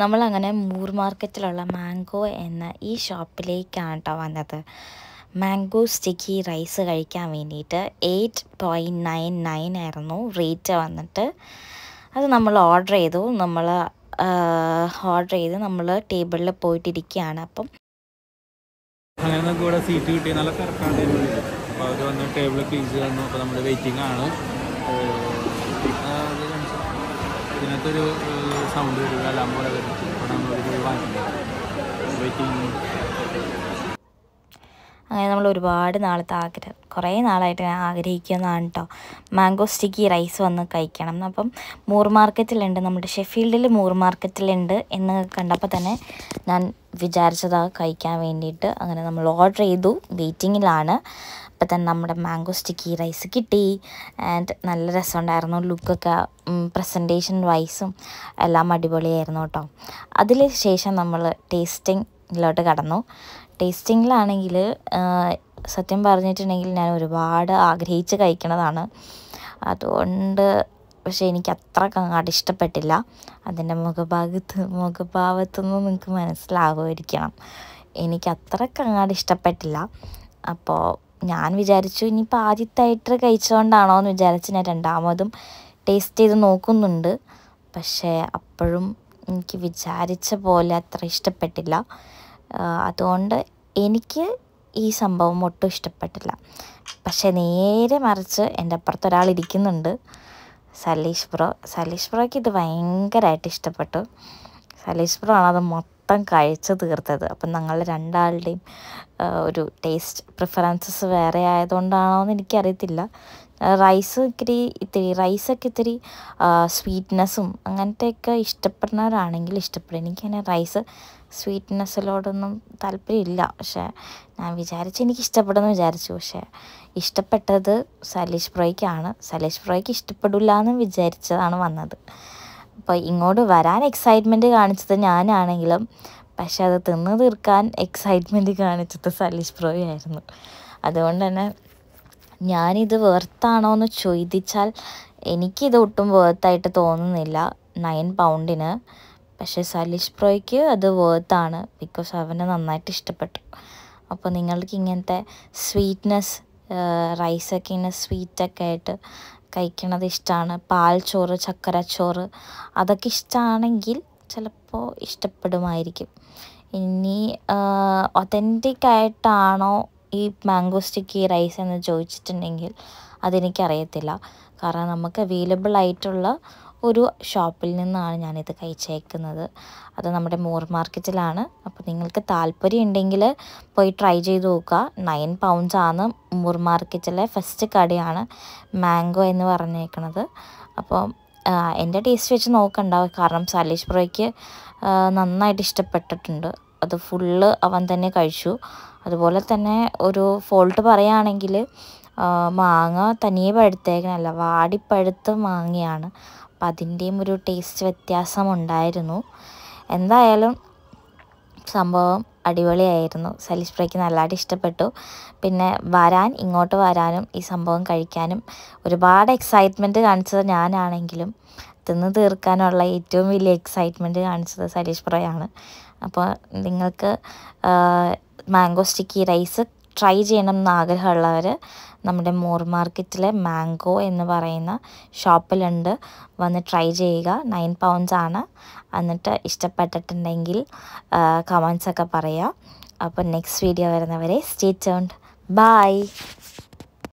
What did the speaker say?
നമ്മളങ്ങനെ Moore മാർക്കറ്റിലുള്ള mango എന്ന ഈ ഷോപ്പിലേക്കാണ് കേട്ടോ വന്നത് മാംഗോ സ്റ്റിക്കി റൈസ് കഴിക്കാൻ വേണ്ടിയിട്ട് എയ്റ്റ് പോയിൻറ്റ് നയൻ നയൻ ആയിരുന്നു റേറ്റ് വന്നിട്ട് അത് നമ്മൾ ഓർഡർ ചെയ്തു നമ്മൾ ഓർഡർ ചെയ്ത് നമ്മൾ ടേബിളിൽ പോയിട്ടിരിക്കുകയാണ് അപ്പം അങ്ങനെ കൂടെ സീറ്റ് കിട്ടി നല്ല അപ്പോൾ അവർ വന്ന് ടേബിൾ ക്ലീൻ ചെയ്തു അപ്പോൾ നമ്മുടെ വെയിറ്റിംഗ് ആണ് ഇതിനകത്തൊരു സൗണ്ട് വരിക അല്ല പോലെ വരും അപ്പോൾ നമ്മളൊരു വാങ്ങിക്കുന്നത് വെയിറ്റിംഗ് അങ്ങനെ നമ്മൾ ഒരുപാട് നാളത്തെ ആഗ്രഹം കുറേ നാളായിട്ട് ഞാൻ ആഗ്രഹിക്കുന്നതാണ് കേട്ടോ മാംഗോ സ്റ്റിക്കി റൈസ് വന്ന് കഴിക്കണം അപ്പം മൂർ മാർക്കറ്റിലുണ്ട് നമ്മുടെ ഷെഫീൽഡിൽ മൂർ മാർക്കറ്റിലുണ്ട് എന്ന് കണ്ടപ്പോൾ തന്നെ ഞാൻ വിചാരിച്ചതാണ് കഴിക്കാൻ വേണ്ടിയിട്ട് അങ്ങനെ നമ്മൾ ഓർഡർ ചെയ്തു വെയിറ്റിങ്ങിലാണ് അപ്പം തന്നെ നമ്മുടെ മാംഗോ സ്റ്റിക്കി റൈസ് കിട്ടി ആൻഡ് നല്ല രസമുണ്ടായിരുന്നു ലുക്കൊക്കെ പ്രസൻറ്റേഷൻ വൈസും എല്ലാം അടിപൊളിയായിരുന്നു കേട്ടോ അതിന് ശേഷം നമ്മൾ ടേസ്റ്റിംഗ് ഇതിലോട്ട് കടന്നു ടേസ്റ്റിങ്ങിലാണെങ്കിൽ സത്യം പറഞ്ഞിട്ടുണ്ടെങ്കിൽ ഞാൻ ഒരുപാട് ആഗ്രഹിച്ച് കഴിക്കണതാണ് അതുകൊണ്ട് പക്ഷേ എനിക്ക് അത്ര അങ്ങോട്ട് ഇഷ്ടപ്പെട്ടില്ല അതിൻ്റെ മുഖഭാഗത്ത് മുഖഭാവത്തുനിന്ന് നിങ്ങൾക്ക് മനസ്സിലാകുമായിരിക്കണം എനിക്ക് അത്രക്ക് അങ്ങോട്ട് ഇഷ്ടപ്പെട്ടില്ല അപ്പോൾ ഞാൻ വിചാരിച്ചു ഇനിയിപ്പോൾ ആദ്യത്തായിട്ട് കഴിച്ചുകൊണ്ടാണോ എന്ന് വിചാരിച്ച് ഞാൻ രണ്ടാമതും ടേസ്റ്റ് ചെയ്ത് നോക്കുന്നുണ്ട് പക്ഷേ അപ്പോഴും എനിക്ക് വിചാരിച്ച പോലെ അത്ര ഇഷ്ടപ്പെട്ടില്ല അതുകൊണ്ട് എനിക്ക് ഈ സംഭവം ഒട്ടും ഇഷ്ടപ്പെട്ടില്ല പക്ഷേ നേരെ മറിച്ച് എൻ്റെ അപ്പുറത്ത് ഒരാൾ ഇരിക്കുന്നുണ്ട് സലീഷ് ബ്രോ സലീഷ് ബ്രോയ്ക്ക് ഇത് ഭയങ്കരമായിട്ട് ഇഷ്ടപ്പെട്ടു സലീഷ് ബ്രോ ആണത് മൊത്തം മൊത്തം കഴിച്ച് തീർത്തത് അപ്പം ഞങ്ങൾ രണ്ടാളുടെയും ഒരു ടേസ്റ്റ് പ്രിഫറൻസസ് വേറെ ആയതുകൊണ്ടാണോ എന്ന് എനിക്കറിയത്തില്ല റൈസ് ഇത്തിരി ഇത്തിരി റൈസൊക്കെ ഇത്തിരി സ്വീറ്റ്നെസ്സും അങ്ങനത്തെയൊക്കെ ഇഷ്ടപ്പെടുന്നവരാണെങ്കിൽ ഇഷ്ടപ്പെടും എനിക്കങ്ങനെ റൈസ് സ്വീറ്റ്നെസ്സിലോടൊന്നും താല്പര്യമില്ല പക്ഷേ ഞാൻ വിചാരിച്ചു എനിക്ക് ഇഷ്ടപ്പെടുമെന്ന് വിചാരിച്ചു പക്ഷേ ഇഷ്ടപ്പെട്ടത് സലീഷ് ബ്രോയ്ക്കാണ് സലീഷ് ബ്രോയ്ക്ക് ഇഷ്ടപ്പെടില്ല എന്ന് വിചാരിച്ചതാണ് വന്നത് അപ്പോൾ ഇങ്ങോട്ട് വരാൻ എക്സൈറ്റ്മെൻറ്റ് കാണിച്ചത് ഞാനാണെങ്കിലും പക്ഷെ അത് തിന്ന് തീർക്കാൻ എക്സൈറ്റ്മെൻറ്റ് കാണിച്ചത് സലീഷ് പ്രോയായിരുന്നു അതുകൊണ്ട് തന്നെ ഞാനിത് വേർത്താണോ എന്ന് ചോദിച്ചാൽ എനിക്കിത് ഒട്ടും വേർത്തായിട്ട് തോന്നുന്നില്ല നയൻ പൗണ്ടിന് പക്ഷേ സലീഷ് പ്രോയ്ക്ക് അത് വേർത്താണ് ബിക്കോസ് അവനെ നന്നായിട്ട് ഇഷ്ടപ്പെട്ടു അപ്പോൾ നിങ്ങൾക്ക് ഇങ്ങനത്തെ സ്വീറ്റ്നെസ് റൈസൊക്കെ ഇങ്ങനെ സ്വീറ്റൊക്കെ ആയിട്ട് കഴിക്കണത് ഇഷ്ടമാണ് പാൽച്ചോറ് ചക്കരച്ചോറ് അതൊക്കെ ഇഷ്ടമാണെങ്കിൽ ചിലപ്പോൾ ഇഷ്ടപ്പെടുമായിരിക്കും ഇനി ഒതൻറ്റിക് ആയിട്ടാണോ ഈ മാംഗോ ഈ റൈസ് എന്ന് ചോദിച്ചിട്ടുണ്ടെങ്കിൽ അതെനിക്കറിയത്തില്ല കാരണം നമുക്ക് അവൈലബിൾ ആയിട്ടുള്ള ഒരു ഷോപ്പിൽ നിന്നാണ് ഞാനിത് കഴിച്ചേക്കുന്നത് അത് നമ്മുടെ മോർ മാർക്കറ്റിലാണ് അപ്പോൾ നിങ്ങൾക്ക് താല്പര്യം ഉണ്ടെങ്കിൽ പോയി ട്രൈ ചെയ്ത് നോക്കുക നയൻ പൗണ്ട്സാണ് മോർ മാർക്കറ്റിലെ ഫസ്റ്റ് കടയാണ് മാംഗോ എന്ന് പറഞ്ഞേക്കുന്നത് അപ്പോൾ എൻ്റെ ടേസ്റ്റ് വെച്ച് നോക്കണ്ടാവും കാരണം സലീഷ് പ്രോയ്ക്ക് നന്നായിട്ട് ഇഷ്ടപ്പെട്ടിട്ടുണ്ട് അത് ഫുള്ള് അവൻ തന്നെ കഴിച്ചു അതുപോലെ തന്നെ ഒരു ഫോൾട്ട് പറയുകയാണെങ്കിൽ മാങ്ങ തനിയെ പഴുത്തേക്കണല്ല വാടിപ്പഴുത്ത മാങ്ങയാണ് അപ്പം അതിൻ്റെയും ഒരു ടേസ്റ്റ് വ്യത്യാസം ഉണ്ടായിരുന്നു എന്തായാലും സംഭവം അടിപൊളിയായിരുന്നു സലിസ്പ്രയ്ക്ക് നല്ലതായിട്ട് ഇഷ്ടപ്പെട്ടു പിന്നെ വരാൻ ഇങ്ങോട്ട് വരാനും ഈ സംഭവം കഴിക്കാനും ഒരുപാട് എക്സൈറ്റ്മെൻറ്റ് കാണിച്ചത് ഞാനാണെങ്കിലും തിന്ന് തീർക്കാനുള്ള ഏറ്റവും വലിയ എക്സൈറ്റ്മെൻറ്റ് കാണിച്ചത് സലീഷ് പ്രയാണ് അപ്പോൾ നിങ്ങൾക്ക് മാംഗോ സ്റ്റിക്കി റൈസ് ട്രൈ ചെയ്യണം എന്ന് ആഗ്രഹമുള്ളവർ നമ്മുടെ മോർ മാർക്കറ്റിലെ മാംഗോ എന്ന് പറയുന്ന ഷോപ്പിലുണ്ട് വന്ന് ട്രൈ ചെയ്യുക നയൻ പൗണ്ട്സ് ആണ് എന്നിട്ട് ഇഷ്ടപ്പെട്ടിട്ടുണ്ടെങ്കിൽ കമൻസൊക്കെ പറയുക അപ്പോൾ നെക്സ്റ്റ് വീഡിയോ വരുന്നവരെ സ്റ്റേ ചൗണ്ട് ബൈ